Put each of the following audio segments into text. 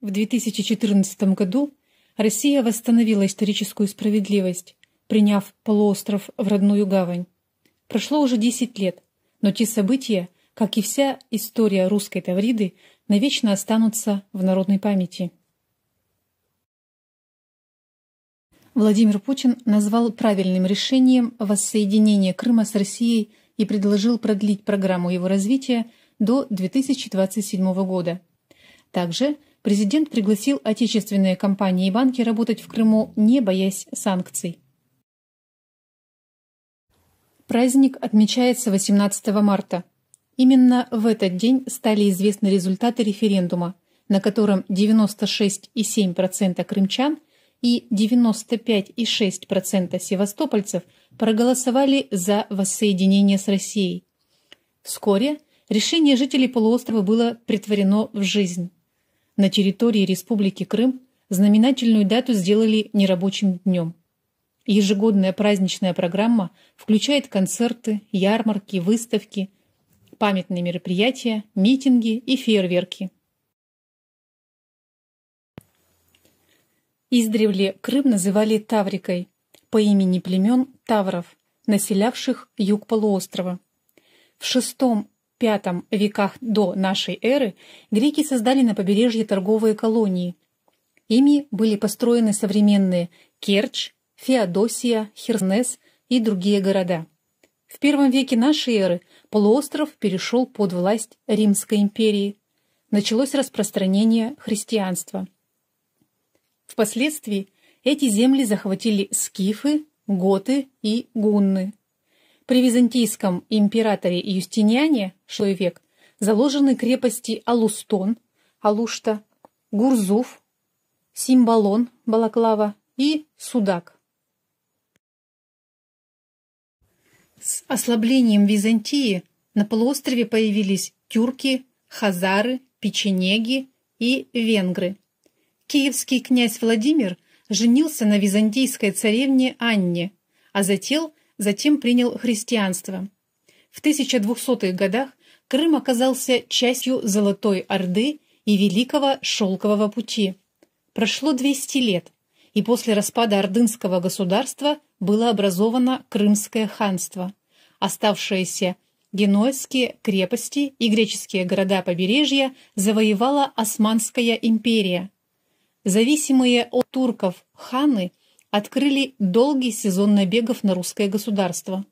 В 2014 году Россия восстановила историческую справедливость, приняв полуостров в родную гавань. Прошло уже 10 лет, но те события, как и вся история русской Тавриды, навечно останутся в народной памяти. Владимир Путин назвал правильным решением воссоединение Крыма с Россией и предложил продлить программу его развития до 2027 года. Также президент пригласил отечественные компании и банки работать в Крыму, не боясь санкций. Праздник отмечается 18 марта. Именно в этот день стали известны результаты референдума, на котором 96,7% крымчан и 95,6% севастопольцев проголосовали за воссоединение с Россией. Вскоре решение жителей полуострова было притворено в жизнь на территории Республики Крым знаменательную дату сделали нерабочим днем. Ежегодная праздничная программа включает концерты, ярмарки, выставки, памятные мероприятия, митинги и фейерверки. Издревле Крым называли Таврикой по имени племен Тавров, населявших юг полуострова. В VI V веках до нашей эры греки создали на побережье торговые колонии. Ими были построены современные Керчь, Феодосия, Хернес и другие города. В первом веке нашей эры полуостров перешел под власть Римской империи. Началось распространение христианства. Впоследствии эти земли захватили скифы, готы и гунны. При византийском императоре Юстиниане VI век заложены крепости Алустон, Алушта, Гурзуф, Симбалон, Балаклава и Судак. С ослаблением Византии на полуострове появились тюрки, хазары, печенеги и венгры. Киевский князь Владимир женился на византийской царевне Анне, а затем затем принял христианство. В 1200-х годах Крым оказался частью Золотой Орды и Великого Шелкового пути. Прошло 200 лет, и после распада Ордынского государства было образовано Крымское ханство. Оставшиеся генойские крепости и греческие города побережья завоевала Османская империя. Зависимые от турков ханы – открыли долгий сезон набегов на русское государство.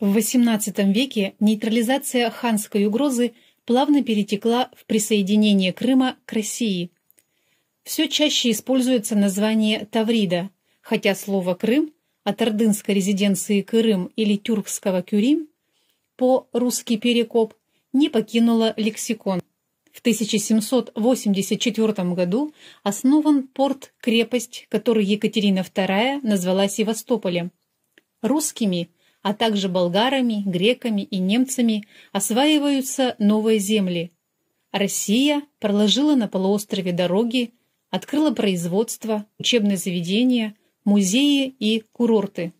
В XVIII веке нейтрализация ханской угрозы плавно перетекла в присоединение Крыма к России. Все чаще используется название Таврида, хотя слово «Крым» от ордынской резиденции Кырым или тюркского Кюрим по «русский перекоп» не покинуло лексикон. В 1784 году основан порт-крепость, который Екатерина II назвала Севастополем. Русскими, а также болгарами, греками и немцами осваиваются новые земли. Россия проложила на полуострове дороги, открыла производство, учебные заведения, музеи и курорты.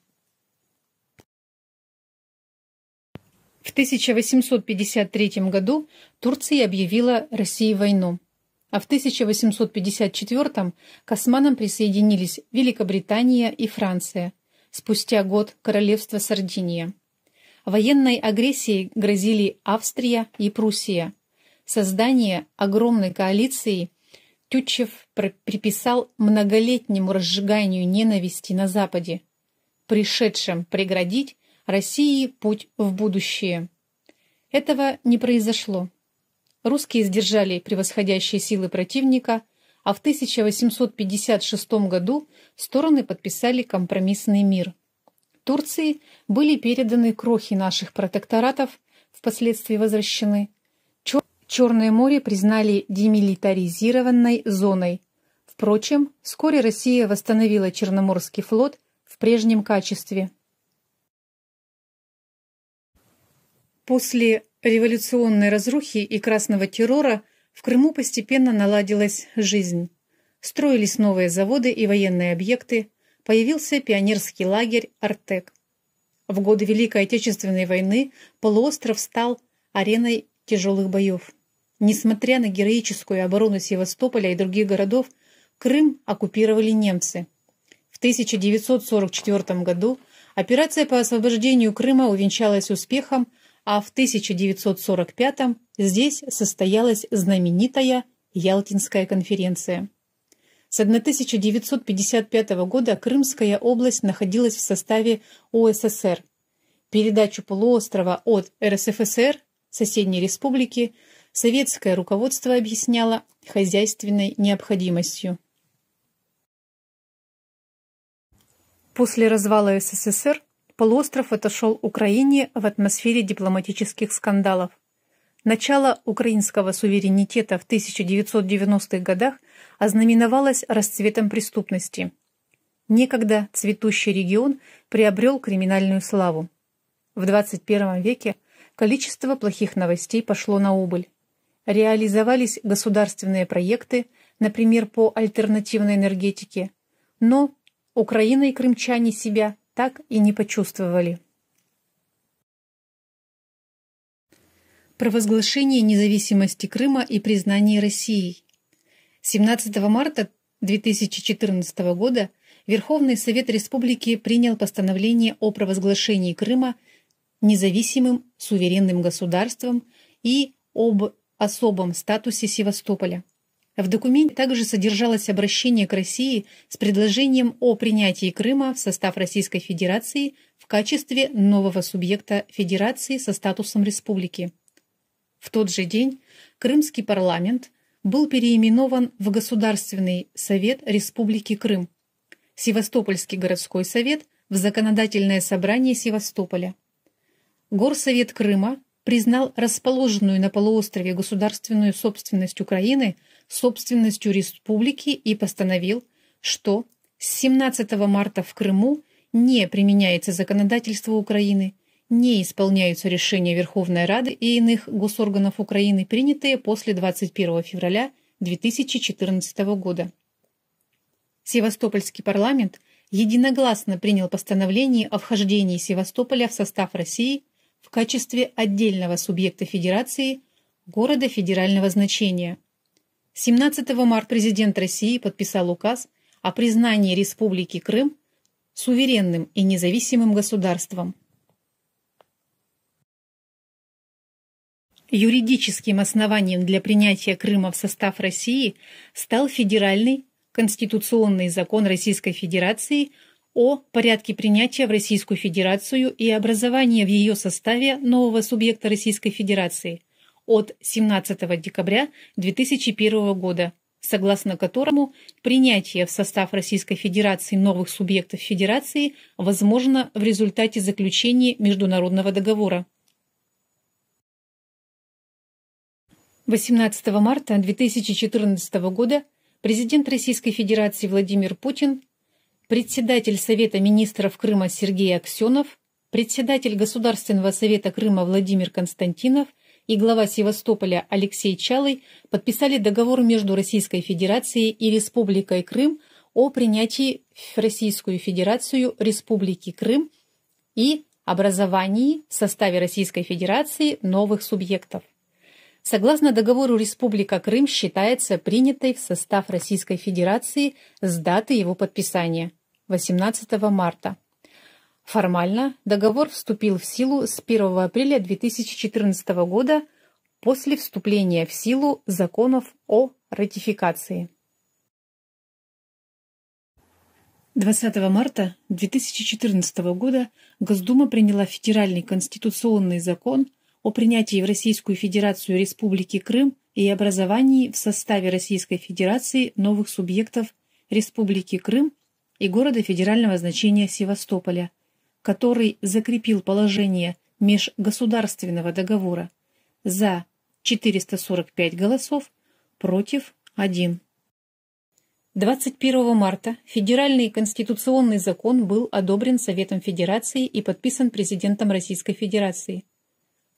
В 1853 году Турция объявила России войну, а в 1854 к османам присоединились Великобритания и Франция, спустя год Королевство Сардиния. Военной агрессией грозили Австрия и Пруссия. Создание огромной коалиции Тютчев приписал многолетнему разжиганию ненависти на Западе, пришедшим преградить России путь в будущее. Этого не произошло. Русские сдержали превосходящие силы противника, а в 1856 году стороны подписали компромиссный мир. Турции были переданы крохи наших протекторатов, впоследствии возвращены. Черное море признали демилитаризированной зоной. Впрочем, вскоре Россия восстановила Черноморский флот в прежнем качестве. После революционной разрухи и красного террора в Крыму постепенно наладилась жизнь. Строились новые заводы и военные объекты, появился пионерский лагерь «Артек». В годы Великой Отечественной войны полуостров стал ареной тяжелых боев. Несмотря на героическую оборону Севастополя и других городов, Крым оккупировали немцы. В 1944 году операция по освобождению Крыма увенчалась успехом – а в 1945 здесь состоялась знаменитая Ялтинская конференция. С 1955 года Крымская область находилась в составе УССР. Передачу полуострова от РСФСР, соседней республики, советское руководство объясняло хозяйственной необходимостью. После развала СССР полуостров отошел Украине в атмосфере дипломатических скандалов. Начало украинского суверенитета в 1990-х годах ознаменовалось расцветом преступности. Некогда цветущий регион приобрел криминальную славу. В 21 веке количество плохих новостей пошло на убыль. Реализовались государственные проекты, например, по альтернативной энергетике, но Украина и крымчане себя так и не почувствовали. Провозглашение независимости Крыма и признание России 17 марта 2014 года Верховный Совет Республики принял постановление о провозглашении Крыма независимым суверенным государством и об особом статусе Севастополя. В документе также содержалось обращение к России с предложением о принятии Крыма в состав Российской Федерации в качестве нового субъекта Федерации со статусом республики. В тот же день Крымский парламент был переименован в Государственный Совет Республики Крым, Севастопольский городской совет в Законодательное собрание Севастополя. Горсовет Крыма признал расположенную на полуострове государственную собственность Украины собственностью республики и постановил, что с 17 марта в Крыму не применяется законодательство Украины, не исполняются решения Верховной Рады и иных госорганов Украины, принятые после 21 февраля 2014 года. Севастопольский парламент единогласно принял постановление о вхождении Севастополя в состав России – в качестве отдельного субъекта Федерации города федерального значения. 17 марта президент России подписал указ о признании Республики Крым суверенным и независимым государством. Юридическим основанием для принятия Крыма в состав России стал федеральный конституционный закон Российской Федерации – о порядке принятия в Российскую Федерацию и образования в ее составе нового субъекта Российской Федерации от 17 декабря 2001 года, согласно которому принятие в состав Российской Федерации новых субъектов Федерации возможно в результате заключения международного договора. 18 марта 2014 года президент Российской Федерации Владимир Путин председатель Совета министров Крыма Сергей Аксенов, председатель Государственного совета Крыма Владимир Константинов и глава Севастополя Алексей Чалый подписали договор между Российской Федерацией и Республикой Крым о принятии в Российскую Федерацию Республики Крым и образовании в составе Российской Федерации новых субъектов. Согласно договору Республика Крым считается принятой в состав Российской Федерации с даты его подписания – 18 марта. Формально договор вступил в силу с 1 апреля 2014 года после вступления в силу законов о ратификации. 20 марта 2014 года Госдума приняла Федеральный конституционный закон о принятии в Российскую Федерацию Республики Крым и образовании в составе Российской Федерации новых субъектов Республики Крым и города федерального значения Севастополя, который закрепил положение межгосударственного договора за 445 голосов против 1. 21 марта федеральный конституционный закон был одобрен Советом Федерации и подписан президентом Российской Федерации.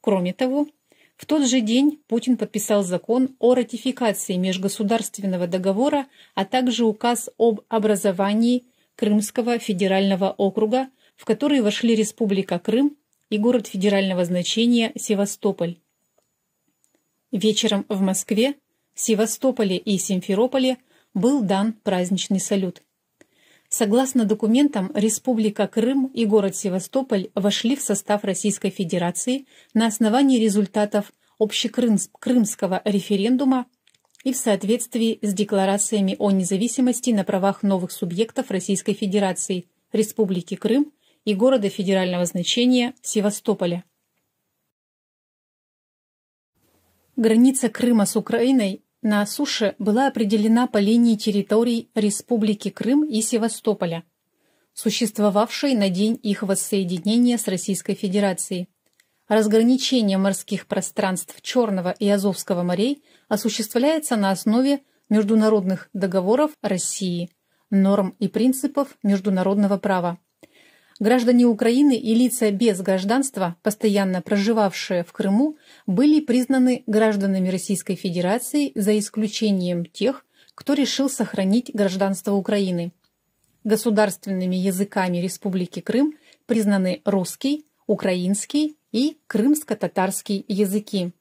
Кроме того, в тот же день Путин подписал закон о ратификации межгосударственного договора, а также указ об образовании Крымского федерального округа, в который вошли Республика Крым и город федерального значения Севастополь. Вечером в Москве, Севастополе и Симферополе был дан праздничный салют. Согласно документам, Республика Крым и город Севастополь вошли в состав Российской Федерации на основании результатов общекрымского референдума и в соответствии с декларациями о независимости на правах новых субъектов Российской Федерации, Республики Крым и города федерального значения Севастополя. Граница Крыма с Украиной на суше была определена по линии территорий Республики Крым и Севастополя, существовавшей на день их воссоединения с Российской Федерацией разграничение морских пространств Черного и Азовского морей осуществляется на основе международных договоров России, норм и принципов международного права. Граждане Украины и лица без гражданства, постоянно проживавшие в Крыму, были признаны гражданами Российской Федерации за исключением тех, кто решил сохранить гражданство Украины. Государственными языками Республики Крым признаны русский, украинский и крымско татарские языки.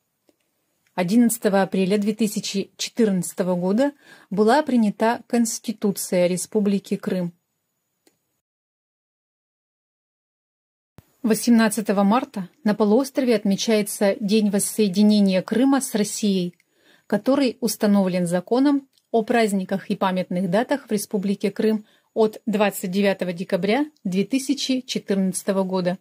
11 апреля 2014 года была принята Конституция Республики Крым. 18 марта на полуострове отмечается День воссоединения Крыма с Россией, который установлен законом о праздниках и памятных датах в Республике Крым от 29 декабря 2014 года.